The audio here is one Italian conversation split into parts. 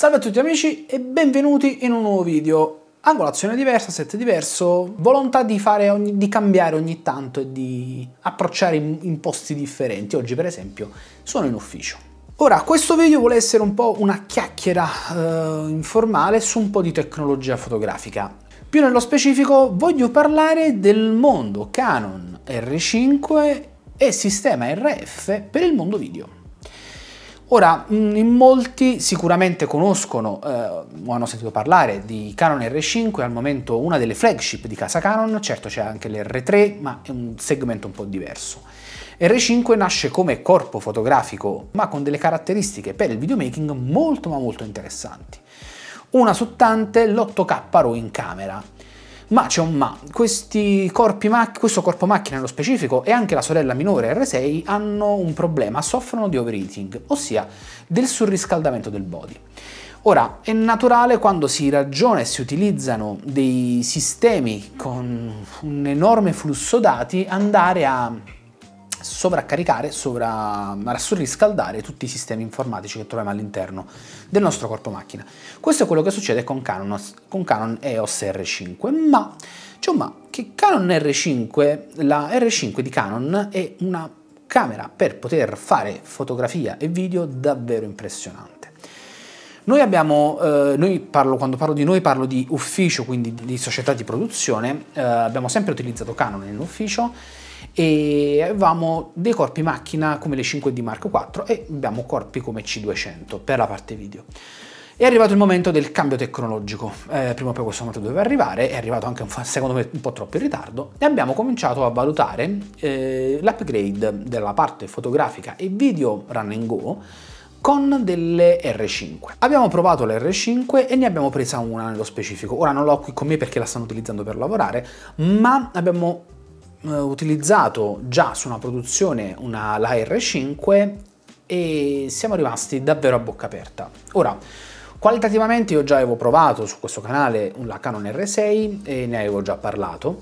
Salve a tutti amici e benvenuti in un nuovo video. Angolazione diversa, set diverso, volontà di, ogni, di cambiare ogni tanto e di approcciare in, in posti differenti. Oggi per esempio sono in ufficio. Ora, questo video vuole essere un po' una chiacchiera eh, informale su un po' di tecnologia fotografica. Più nello specifico voglio parlare del mondo Canon R5 e sistema RF per il mondo video. Ora, mm, in molti sicuramente conoscono eh, o hanno sentito parlare di Canon R5, al momento una delle flagship di casa Canon, certo c'è anche l'R3, ma è un segmento un po' diverso. R5 nasce come corpo fotografico, ma con delle caratteristiche per il videomaking molto ma molto interessanti. Una su tante l'8K RAW in camera, ma c'è un ma, mac- questo corpo macchina nello specifico e anche la sorella minore R6 hanno un problema, soffrono di overheating, ossia del surriscaldamento del body. Ora, è naturale quando si ragiona e si utilizzano dei sistemi con un enorme flusso dati andare a sovraccaricare, sovra... surriscaldare tutti i sistemi informatici che troviamo all'interno del nostro corpo macchina. Questo è quello che succede con Canon, con Canon EOS R5, ma c'è cioè, ma che Canon R5, la R5 di Canon è una camera per poter fare fotografia e video davvero impressionante. Noi abbiamo, eh, noi parlo, quando parlo di noi parlo di ufficio, quindi di società di produzione, eh, abbiamo sempre utilizzato Canon in ufficio e avevamo dei corpi macchina come le 5D Mark IV e abbiamo corpi come C200 per la parte video. È arrivato il momento del cambio tecnologico, eh, prima o poi questo momento doveva arrivare, è arrivato anche secondo me un po' troppo in ritardo e abbiamo cominciato a valutare eh, l'upgrade della parte fotografica e video run and go con delle R5. Abbiamo provato le r 5 e ne abbiamo presa una nello specifico. Ora non l'ho qui con me perché la stanno utilizzando per lavorare, ma abbiamo eh, utilizzato già su una produzione una, la R5 e siamo rimasti davvero a bocca aperta. Ora, qualitativamente io già avevo provato su questo canale la Canon R6 e ne avevo già parlato,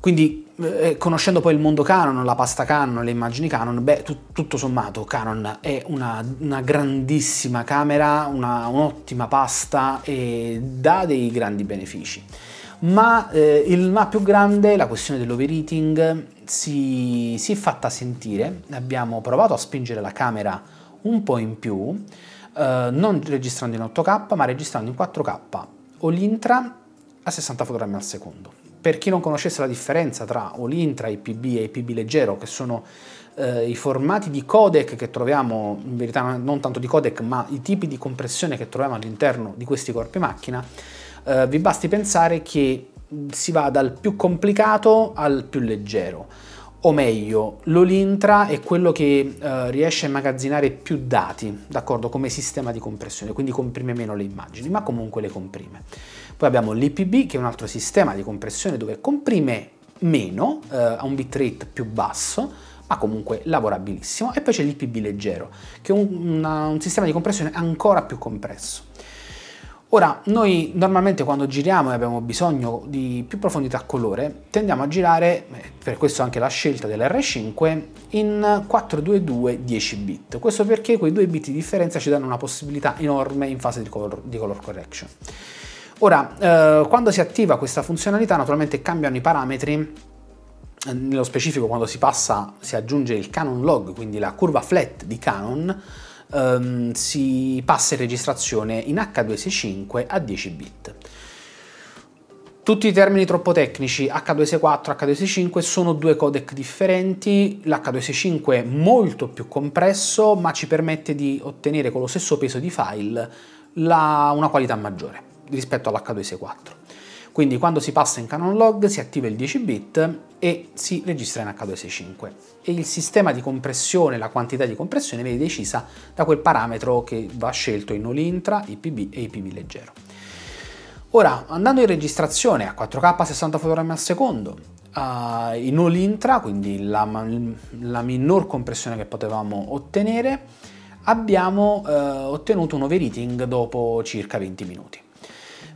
quindi eh, conoscendo poi il mondo Canon, la pasta Canon, le immagini Canon, beh, tu, tutto sommato Canon è una, una grandissima camera, un'ottima pasta e dà dei grandi benefici ma, eh, il, ma più grande la questione dell'overheating si, si è fatta sentire, abbiamo provato a spingere la camera un po' in più, eh, non registrando in 8K ma registrando in 4K Olintra a 60 fotogrammi al secondo. Per chi non conoscesse la differenza tra Olintra, IPB e IPB leggero, che sono eh, i formati di codec che troviamo, in verità non tanto di codec, ma i tipi di compressione che troviamo all'interno di questi corpi macchina, eh, vi basti pensare che si va dal più complicato al più leggero o meglio, l'Olintra è quello che eh, riesce a immagazzinare più dati, d'accordo, come sistema di compressione, quindi comprime meno le immagini, ma comunque le comprime. Poi abbiamo l'IPB, che è un altro sistema di compressione dove comprime meno, eh, a un bitrate più basso, ma comunque lavorabilissimo. E poi c'è l'IPB leggero, che è un, una, un sistema di compressione ancora più compresso. Ora, noi normalmente quando giriamo e abbiamo bisogno di più profondità colore, tendiamo a girare, eh, per questo anche la scelta dell'R5, in 422 10 bit. Questo perché quei 2 bit di differenza ci danno una possibilità enorme in fase di color, di color correction. Ora, eh, quando si attiva questa funzionalità, naturalmente cambiano i parametri eh, nello specifico quando si passa si aggiunge il Canon Log, quindi la curva flat di Canon, ehm, si passa in registrazione in H265 a 10 bit. Tutti i termini troppo tecnici, H264 H265, sono due codec differenti, l'H265 è molto più compresso ma ci permette di ottenere con lo stesso peso di file la, una qualità maggiore rispetto all'H264. Quindi quando si passa in Canon Log si attiva il 10 bit e si registra in H265. E il sistema di compressione, la quantità di compressione viene decisa da quel parametro che va scelto in Olintra, IPB e IPB leggero. Ora, andando in registrazione a 4K 60 fotogrammi al secondo, uh, in Olintra, quindi la, la, minor compressione che potevamo ottenere, abbiamo uh, ottenuto un overheating dopo circa 20 minuti.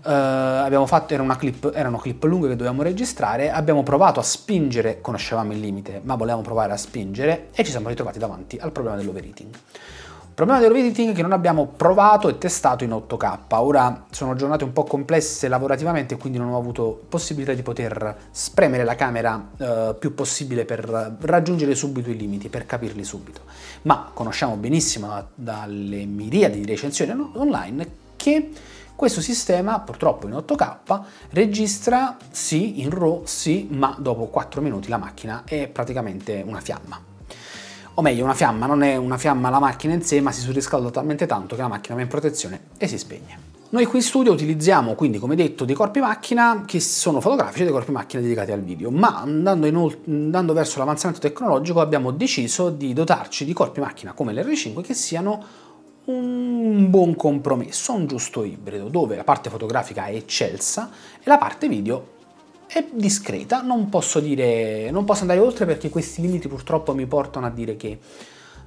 Eh, abbiamo fatto, era clip, erano clip lunghe che dovevamo registrare, abbiamo provato a spingere, conoscevamo il limite, ma volevamo provare a spingere e ci siamo ritrovati davanti al problema dell'overheating. problema dell'overheating che non abbiamo provato e testato in 8K, ora sono giornate un po' complesse lavorativamente quindi non ho avuto possibilità di poter spremere la camera uh, più possibile per raggiungere subito i limiti, per capirli subito, ma conosciamo benissimo dalle miriadi di recensioni online che questo sistema, purtroppo in 8K, registra sì in RAW, sì, ma dopo 4 minuti la macchina è praticamente una fiamma. O meglio, una fiamma, non è una fiamma la macchina in sé, ma si surriscalda talmente tanto che la macchina va in protezione e si spegne. Noi qui in studio utilizziamo quindi, come detto, dei corpi macchina che sono fotografici e dei corpi macchina dedicati al video, ma andando, andando verso l'avanzamento tecnologico abbiamo deciso di dotarci di corpi macchina come l'R5 che siano un buon compromesso, un giusto ibrido, dove la parte fotografica è eccelsa e la parte video è discreta, non posso, dire, non posso andare oltre perché questi limiti purtroppo mi portano a dire che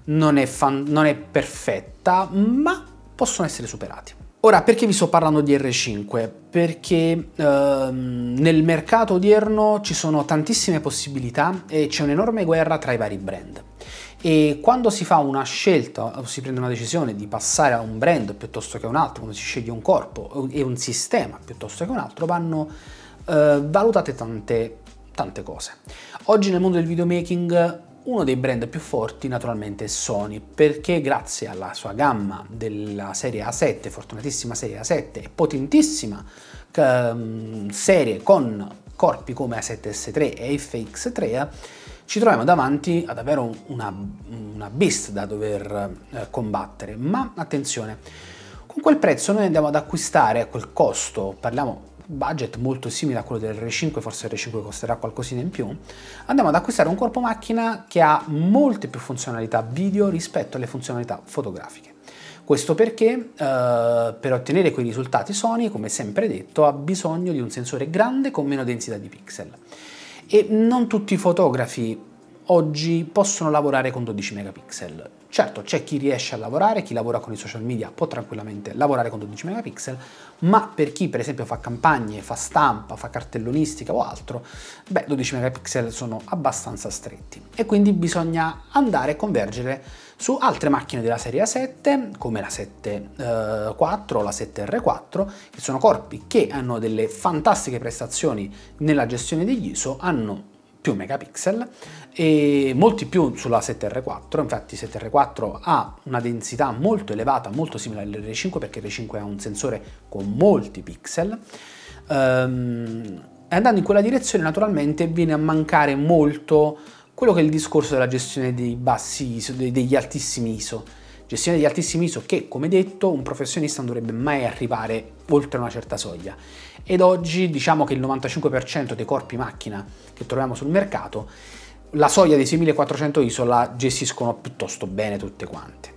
non è, fan, non è perfetta, ma possono essere superati. Ora, perché vi sto parlando di R5? Perché ehm, nel mercato odierno ci sono tantissime possibilità e c'è un'enorme guerra tra i vari brand. E quando si fa una scelta o si prende una decisione di passare a un brand piuttosto che a un altro, quando si sceglie un corpo e un sistema piuttosto che un altro, vanno eh, valutate tante, tante cose. Oggi nel mondo del videomaking uno dei brand più forti naturalmente è Sony, perché grazie alla sua gamma della serie A7, fortunatissima serie A7 e potentissima ehm, serie con corpi come A7S3 e FX3, ci troviamo davanti a davvero una, una beast da dover eh, combattere, ma attenzione, con quel prezzo noi andiamo ad acquistare a quel costo, parliamo budget molto simile a quello del R5, forse il R5 costerà qualcosina in più, andiamo ad acquistare un corpo macchina che ha molte più funzionalità video rispetto alle funzionalità fotografiche. Questo perché eh, per ottenere quei risultati Sony, come sempre detto, ha bisogno di un sensore grande con meno densità di pixel e non tutti i fotografi oggi possono lavorare con 12 megapixel. Certo, c'è chi riesce a lavorare, chi lavora con i social media può tranquillamente lavorare con 12 megapixel, ma per chi per esempio fa campagne, fa stampa, fa cartellonistica o altro, beh, 12 megapixel sono abbastanza stretti e quindi bisogna andare a convergere su altre macchine della serie A7 come la 7.4 eh, o la 7R4 che sono corpi che hanno delle fantastiche prestazioni nella gestione degli ISO, hanno più megapixel e molti più sulla 7R4, infatti 7R4 ha una densità molto elevata, molto simile all'R5 perché r 5 ha un sensore con molti pixel. Um, andando in quella direzione naturalmente viene a mancare molto quello che è il discorso della gestione dei bassi ISO, degli altissimi ISO. Gestione degli altissimi ISO che, come detto, un professionista non dovrebbe mai arrivare oltre una certa soglia ed oggi diciamo che il 95% dei corpi macchina che troviamo sul mercato la soglia dei 6400 ISO la gestiscono piuttosto bene tutte quante.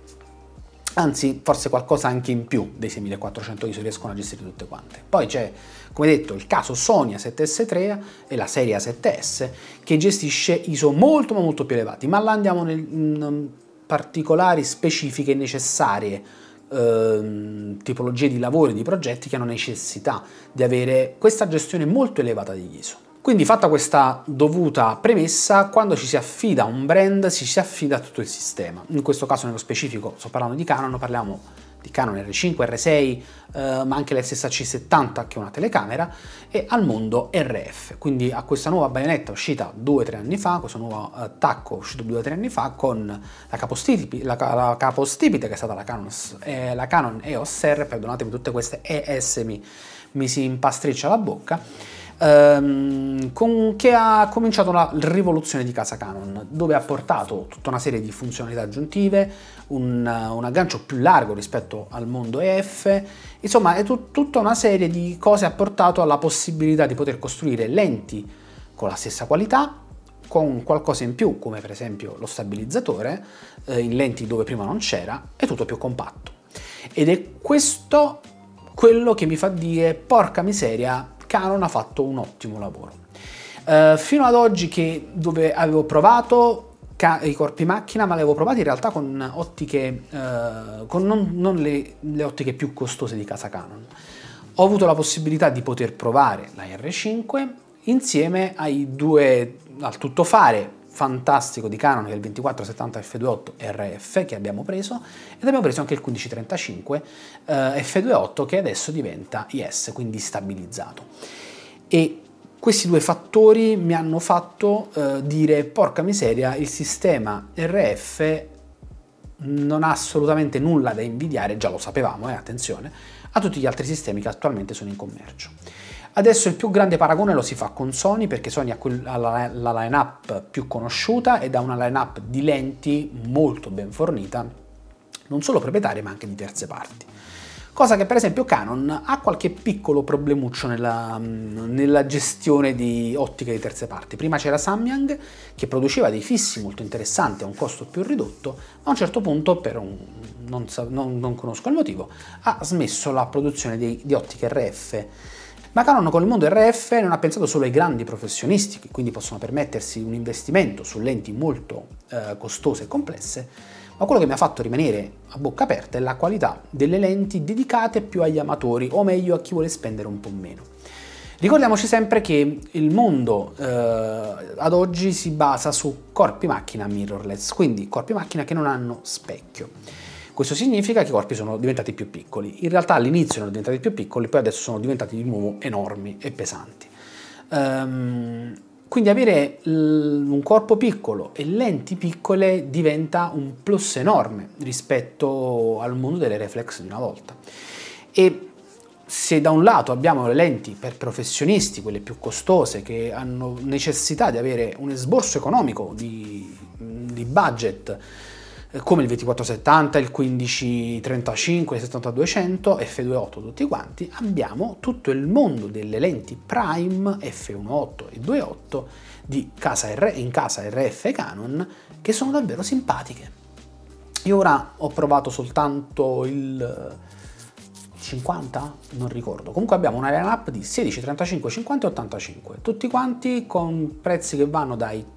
Anzi, forse qualcosa anche in più dei 6400 ISO riescono a gestire tutte quante. Poi c'è, come detto, il caso Sony A7S3 e la serie A7S che gestisce ISO molto ma molto più elevati, ma là andiamo nel, in mm, particolari specifiche necessarie Ehm, tipologie di lavori, di progetti che hanno necessità di avere questa gestione molto elevata di ISO. Quindi fatta questa dovuta premessa, quando ci si affida a un brand si, si affida a tutto il sistema. In questo caso nello specifico sto parlando di Canon, parliamo di Canon R5, R6, eh, ma anche la l'SSC70 che è una telecamera, e al mondo RF, quindi a questa nuova baionetta uscita 2-3 anni fa, questo nuovo attacco eh, tacco uscito 2-3 anni fa con la capostipite, la, la capostipite che è stata la Canon, eh, la Canon EOS R, perdonatemi tutte queste ES mi, mi si impastriccia la bocca, ehm, con, che ha cominciato la rivoluzione di casa Canon, dove ha portato tutta una serie di funzionalità aggiuntive, un, un aggancio più largo rispetto al mondo EF, insomma è tut, tutta una serie di cose ha portato alla possibilità di poter costruire lenti con la stessa qualità, con qualcosa in più, come per esempio lo stabilizzatore, eh, in lenti dove prima non c'era, è tutto più compatto. Ed è questo quello che mi fa dire, porca miseria, Canon ha fatto un ottimo lavoro. Eh, fino ad oggi che dove avevo provato i corpi macchina ma li avevo provati in realtà con ottiche eh, con non, non le, le, ottiche più costose di casa Canon ho avuto la possibilità di poter provare la R5 insieme ai due al tuttofare fantastico di Canon che è il 2470 F28 RF che abbiamo preso ed abbiamo preso anche il 1535 eh, F28 che adesso diventa IS, quindi stabilizzato. E questi due fattori mi hanno fatto eh, dire porca miseria il sistema RF non ha assolutamente nulla da invidiare, già lo sapevamo, eh, attenzione, a tutti gli altri sistemi che attualmente sono in commercio. Adesso il più grande paragone lo si fa con Sony perché Sony ha la, lineup più conosciuta ed ha una lineup di lenti molto ben fornita, non solo proprietaria ma anche di terze parti. Cosa che per esempio Canon ha qualche piccolo problemuccio nella, nella gestione di ottiche di terze parti. Prima c'era Samyang che produceva dei fissi molto interessanti a un costo più ridotto, ma a un certo punto, per un, non, non, non conosco il motivo, ha smesso la produzione di, di ottiche RF ma Canon con il mondo RF non ha pensato solo ai grandi professionisti, che quindi possono permettersi un investimento su lenti molto eh, costose e complesse, ma quello che mi ha fatto rimanere a bocca aperta è la qualità delle lenti dedicate più agli amatori, o meglio a chi vuole spendere un po' meno. Ricordiamoci sempre che il mondo eh, ad oggi si basa su corpi macchina mirrorless, quindi corpi macchina che non hanno specchio. Questo significa che i corpi sono diventati più piccoli. In realtà all'inizio erano diventati più piccoli, poi adesso sono diventati di nuovo enormi e pesanti. Um, quindi avere un corpo piccolo e lenti piccole diventa un plus enorme rispetto al mondo delle reflex di una volta. E se da un lato abbiamo le lenti per professionisti, quelle più costose, che hanno necessità di avere un esborso economico di, di budget eh, come il 2470, il 1535, il 7200, F28 tutti quanti, abbiamo tutto il mondo delle lenti prime F18 e 28 di casa R, in casa RF Canon che sono davvero simpatiche. Io ora ho provato soltanto il 50? Eh, non ricordo. Comunque abbiamo una lineup di 16, 35, 50 e 85, tutti quanti con prezzi che vanno dai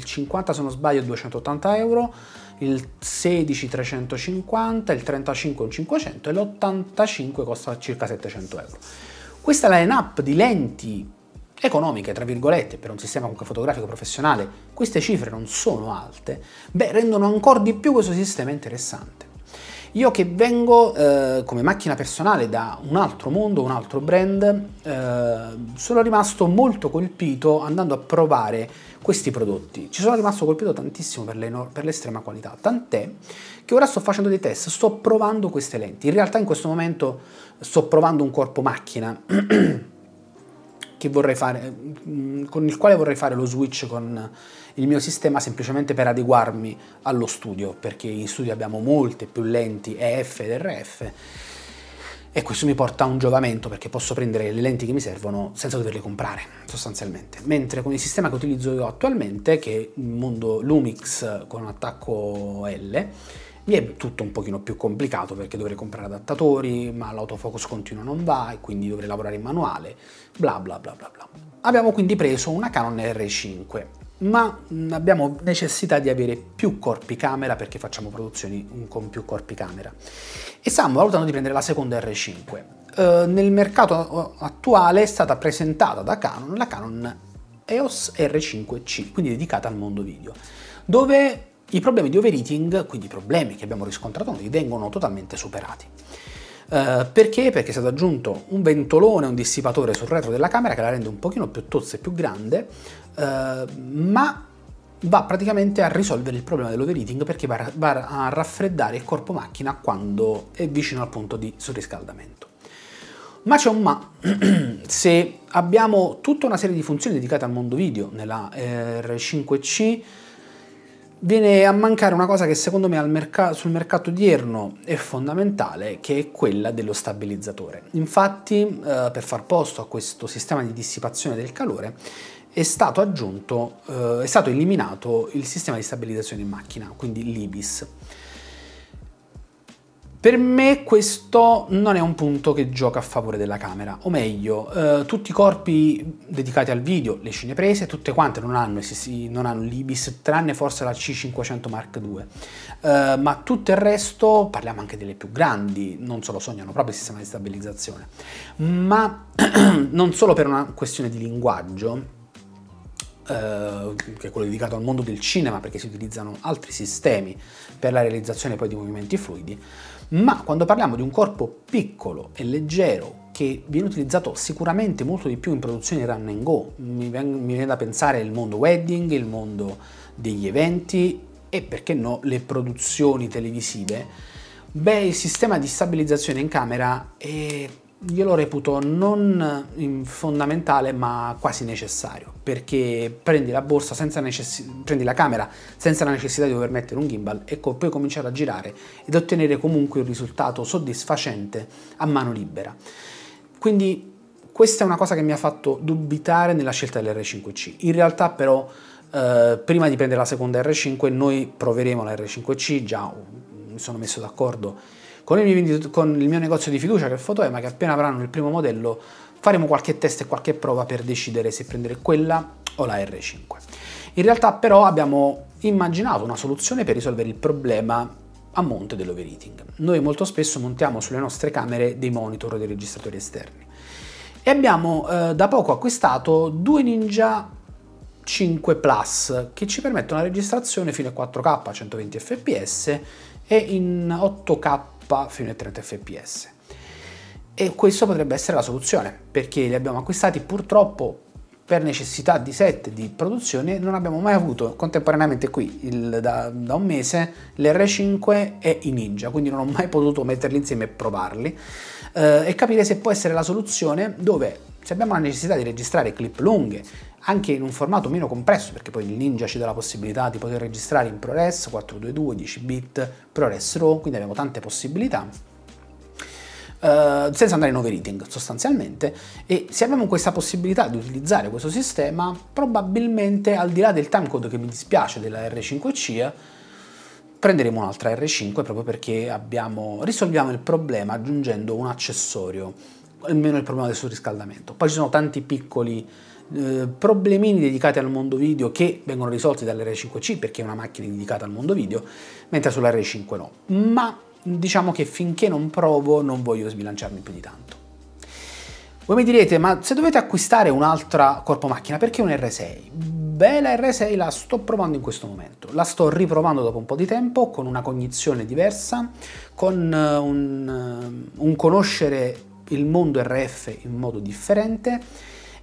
50 se non sbaglio 280 euro il 16 350, il 35 500 e l'85 costa circa 700 euro. Questa è la line-up di lenti economiche, tra virgolette, per un sistema comunque fotografico professionale, queste cifre non sono alte, beh, rendono ancora di più questo sistema interessante. Io che vengo eh, come macchina personale da un altro mondo, un altro brand, eh, sono rimasto molto colpito andando a provare questi prodotti. Ci sono rimasto colpito tantissimo per, le, per l'estrema qualità, tant'è che ora sto facendo dei test, sto provando queste lenti. In realtà in questo momento sto provando un corpo macchina. fare, mm, con il quale vorrei fare lo switch con il mio sistema semplicemente per adeguarmi allo studio, perché in studio abbiamo molte più lenti EF ed RF e questo mi porta a un giovamento perché posso prendere le lenti che mi servono senza doverle comprare sostanzialmente. Mentre con il sistema che utilizzo io attualmente, che è il mondo Lumix con attacco L, mi è tutto un pochino più complicato perché dovrei comprare adattatori, ma l'autofocus continuo non va e quindi dovrei lavorare in manuale, bla bla bla bla bla. Abbiamo quindi preso una Canon R5, ma abbiamo necessità di avere più corpi camera perché facciamo produzioni con più corpi camera. E stiamo valutando di prendere la seconda R5. Eh, nel mercato eh, attuale è stata presentata da Canon la Canon EOS R5C, quindi dedicata al mondo video, dove i problemi di overeating, quindi i problemi che abbiamo riscontrato noi, vengono totalmente superati. Eh, perché? Perché è stato aggiunto un ventolone, un dissipatore sul retro della camera che la rende un pochino più tozza e più grande, eh, ma va praticamente a risolvere il problema dell'overheating perché va a raffreddare il corpo macchina quando è vicino al punto di surriscaldamento. Ma c'è un ma. Se abbiamo tutta una serie di funzioni dedicate al mondo video nella eh, R5C, viene a mancare una cosa che secondo me merc sul mercato odierno è fondamentale, che è quella dello stabilizzatore. Infatti, eh, per far posto a questo sistema di dissipazione del calore, è stato aggiunto, eh, è stato eliminato il sistema di stabilizzazione in macchina, quindi l'IBIS. Per me questo non è un punto che gioca a favore della camera, o meglio, eh, tutti i corpi dedicati al video, le cineprese, tutte quante non hanno, non hanno l'Ibis, tranne forse la C500 Mark II, eh, ma tutto il resto, parliamo anche delle più grandi, non solo Sony hanno proprio il sistema di stabilizzazione, ma non solo per una questione di linguaggio, eh, che è quello dedicato al mondo del cinema perché si utilizzano altri sistemi per la realizzazione poi di movimenti fluidi ma quando parliamo di un corpo piccolo e leggero che viene utilizzato sicuramente molto di più in produzioni run and go, mi, viene da pensare il mondo wedding, il mondo degli eventi e perché no le produzioni televisive, beh il sistema di stabilizzazione in camera è glielo reputo non mm, fondamentale ma quasi necessario perché prendi la borsa senza necessità prendi la camera senza la necessità di dover mettere un gimbal e puoi cominciare a girare ed ottenere comunque un risultato soddisfacente a mano libera quindi questa è una cosa che mi ha fatto dubitare nella scelta dell'R5C in realtà però eh, prima di prendere la seconda R5 noi proveremo la R5C già mm, mi sono messo d'accordo con il, mio, con il mio negozio di fiducia che è Fotoema, che appena avranno il primo modello faremo qualche test e qualche prova per decidere se prendere quella o la R5. In realtà però abbiamo immaginato una soluzione per risolvere il problema a monte dell'overheating. Noi molto spesso montiamo sulle nostre camere dei monitor o dei registratori esterni e abbiamo eh, da poco acquistato due Ninja 5 Plus che ci permettono la registrazione fino a 4K a 120 fps e in 8K sviluppa fino ai 30 fps. E questo potrebbe essere la soluzione, perché li abbiamo acquistati purtroppo per necessità di set di produzione non abbiamo mai avuto contemporaneamente qui il, da, da, un mese l'R5 e i Ninja quindi non ho mai potuto metterli insieme e provarli eh, e capire se può essere la soluzione dove se abbiamo la necessità di registrare clip lunghe anche in un formato meno compresso, perché poi il Ninja ci dà la possibilità di poter registrare in ProRes 422, 10 bit, ProRes RAW, quindi abbiamo tante possibilità. Uh, senza andare in overheating sostanzialmente e se abbiamo questa possibilità di utilizzare questo sistema probabilmente al di là del timecode che mi dispiace della R5C prenderemo un'altra R5 proprio perché abbiamo, risolviamo il problema aggiungendo un accessorio almeno il problema del surriscaldamento. Poi ci sono tanti piccoli eh, problemini dedicati al mondo video che vengono risolti dall'R5C perché è una macchina dedicata al mondo video, mentre sullr 5 no. Ma diciamo che finché non provo non voglio sbilanciarmi più di tanto. Voi mi direte, ma se dovete acquistare un'altra corpo macchina, perché un R6? Beh, la R6 la sto provando in questo momento, la sto riprovando dopo un po' di tempo con una cognizione diversa, con eh, un, eh, un conoscere il mondo RF in modo differente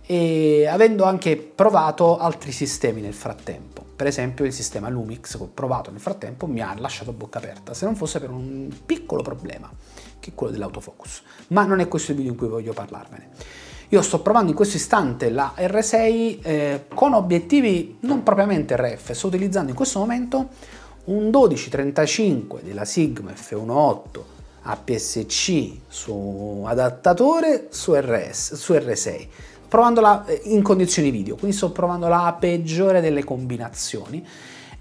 e avendo anche provato altri sistemi nel frattempo. Per esempio il sistema Lumix che ho provato nel frattempo mi ha lasciato a bocca aperta, se non fosse per un piccolo problema, che è quello dell'autofocus. Ma non è questo il video in cui voglio parlarvene. Io sto provando in questo istante la R6 eh, con obiettivi non propriamente RF, sto utilizzando in questo momento un 1235 della Sigma F18 APS-C su adattatore su, RS, su R6 provandola eh, in condizioni video quindi sto provando la peggiore delle combinazioni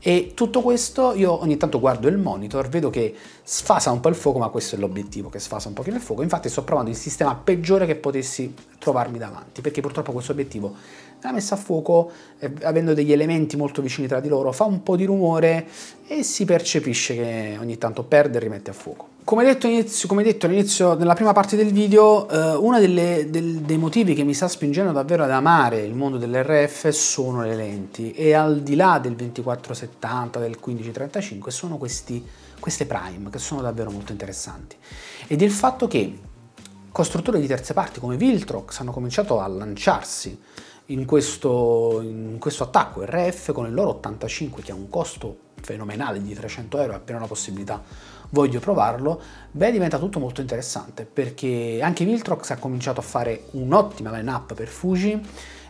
e tutto questo io ogni tanto guardo il monitor, vedo che sfasa un po' il fuoco, ma questo è l'obiettivo, che sfasa un pochino il fuoco. Infatti sto provando il sistema peggiore che potessi trovarmi davanti, perché purtroppo questo obiettivo la messa a fuoco, eh, avendo degli elementi molto vicini tra di loro, fa un po' di rumore e si percepisce che ogni tanto perde e rimette a fuoco. Come detto, inizio, come detto all'inizio della prima parte del video, eh, uno del, dei motivi che mi sta spingendo davvero ad amare il mondo dell'RF sono le lenti e al di là del 2470, del 1535 sono questi, queste prime che sono davvero molto interessanti ed il fatto che costruttori di terze parti come Viltrox hanno cominciato a lanciarsi in questo, in questo attacco RF con il loro 85 che ha un costo fenomenale di 300 euro, è appena una possibilità voglio provarlo, beh diventa tutto molto interessante perché anche Viltrox ha cominciato a fare un'ottima line-up per Fuji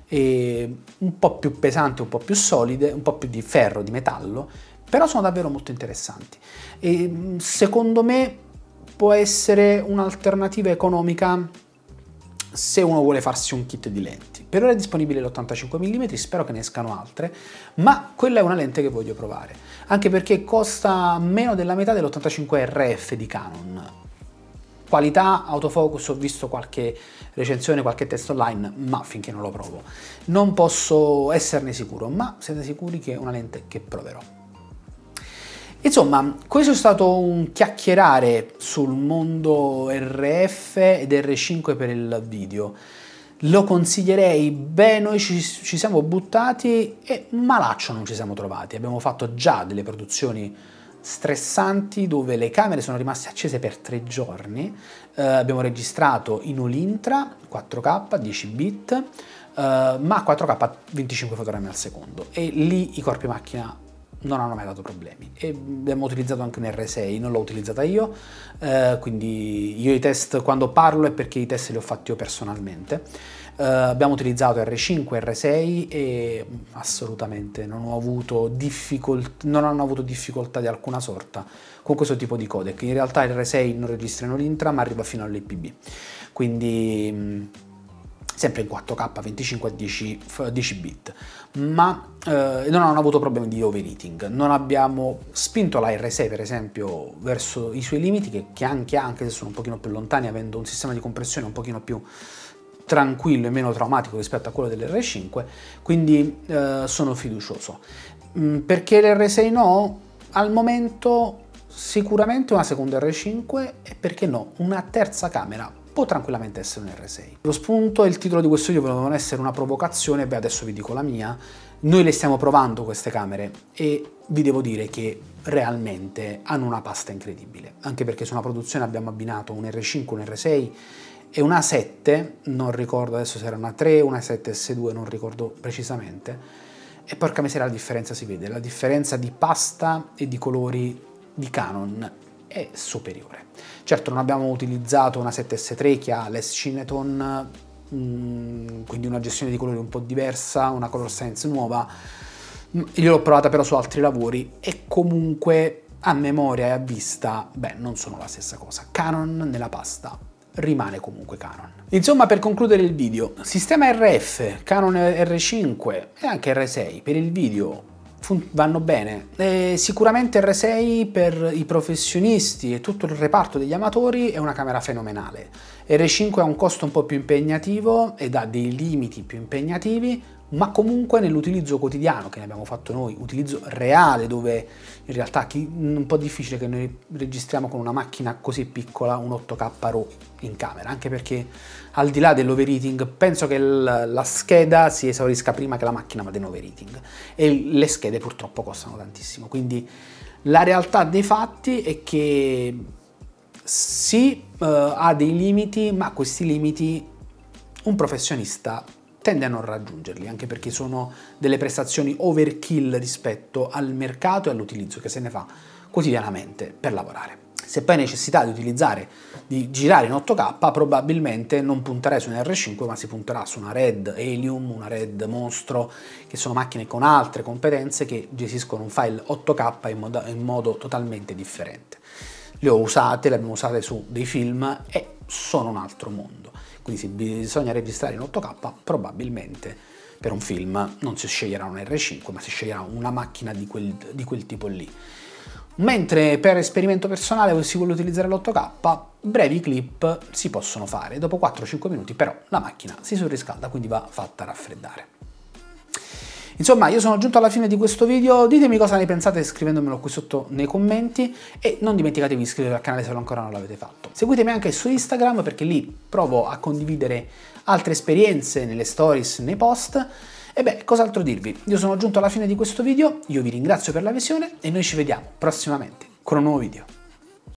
un po' più pesante, un po' più solide, un po' più di ferro, di metallo, però sono davvero molto interessanti. E secondo me può essere un'alternativa economica se uno vuole farsi un kit di lenti. Per ora è disponibile l'85 mm, spero che ne escano altre, ma quella è una lente che voglio provare, anche perché costa meno della metà dell'85 RF di Canon. Qualità, autofocus, ho visto qualche recensione, qualche test online, ma finché non lo provo. Non posso esserne sicuro, ma siete sicuri che è una lente che proverò. Insomma, questo è stato un chiacchierare sul mondo RF ed R5 per il video. Lo consiglierei, beh noi ci, ci siamo buttati e malaccio non ci siamo trovati. Abbiamo fatto già delle produzioni stressanti dove le camere sono rimaste accese per tre giorni. Eh, abbiamo registrato in Olintra 4K 10 bit, eh, ma 4K 25 fotogrammi al secondo e lì i corpi macchina non hanno mai dato problemi. E abbiamo utilizzato anche un R6, non l'ho utilizzata io, eh, quindi io i test quando parlo è perché i test li ho fatti io personalmente. Eh, abbiamo utilizzato R5, R6 e assolutamente non, non, hanno avuto difficoltà di alcuna sorta con questo tipo di codec. In realtà il R6 non registra e non intra ma arriva fino all'IPB. Quindi mm, sempre in 4K 25 e 10, 10 bit, ma eh, non hanno avuto problemi di overheating, non abbiamo spinto la R6 per esempio verso i suoi limiti che, che anche, anche se sono un pochino più lontani avendo un sistema di compressione un pochino più tranquillo e meno traumatico rispetto a quello dell'R5, quindi eh, sono fiducioso. Mm, perché l'R6 no? Al momento sicuramente una seconda R5 e perché no, una terza camera può tranquillamente essere un R6. Lo spunto e il titolo di questo video volevano essere una provocazione, beh adesso vi dico la mia, noi le stiamo provando queste camere e vi devo dire che realmente hanno una pasta incredibile, anche perché su una produzione abbiamo abbinato un R5, un R6 e una 7, non ricordo adesso se era una 3, una 7S2, non ricordo precisamente, e porca miseria la differenza si vede, la differenza di pasta e di colori di Canon è superiore. Certo non abbiamo utilizzato una 7S3 che ha l'S Cineton, mm, quindi una gestione di colori un po' diversa, una color sense nuova, mm, io l'ho provata però su altri lavori e comunque a memoria e a vista, beh, non sono la stessa cosa. Canon nella pasta rimane comunque Canon. Insomma, per concludere il video, sistema RF, Canon R5 e anche R6 per il video vanno bene. Eh, sicuramente R6 per i professionisti e tutto il reparto degli amatori è una camera fenomenale. R5 ha un costo un po' più impegnativo ed ha dei limiti più impegnativi, ma comunque nell'utilizzo quotidiano che ne abbiamo fatto noi, utilizzo reale dove in realtà è un po' difficile che noi registriamo con una macchina così piccola un 8K RAW in camera, anche perché al di là dell'overheating penso che la scheda si esaurisca prima che la macchina vada in overheating e le schede purtroppo costano tantissimo, quindi la realtà dei fatti è che sì, eh, ha dei limiti, ma questi limiti un professionista tende a non raggiungerli, anche perché sono delle prestazioni overkill rispetto al mercato e all'utilizzo che se ne fa quotidianamente per lavorare. Se poi hai necessità di utilizzare, di girare in 8K, probabilmente non punterai su un R5, ma si punterà su una Red Helium, una Red Monstro, che sono macchine con altre competenze che gestiscono un file 8K in modo, in modo totalmente differente. Le ho usate, le abbiamo usate su dei film e sono un altro mondo. Quindi se bisogna registrare in 8K, probabilmente per un film non si sceglierà un R5, ma si sceglierà una macchina di quel, di quel tipo lì. Mentre per esperimento personale si vuole utilizzare l'8K, brevi clip si possono fare. Dopo 4-5 minuti però la macchina si surriscalda, quindi va fatta raffreddare. Insomma, io sono giunto alla fine di questo video, ditemi cosa ne pensate scrivendomelo qui sotto nei commenti e non dimenticatevi di iscrivervi al canale se ancora non l'avete fatto. Seguitemi anche su Instagram perché lì provo a condividere altre esperienze nelle stories, nei post. E beh, cos'altro dirvi? Io sono giunto alla fine di questo video, io vi ringrazio per la visione e noi ci vediamo prossimamente con un nuovo video.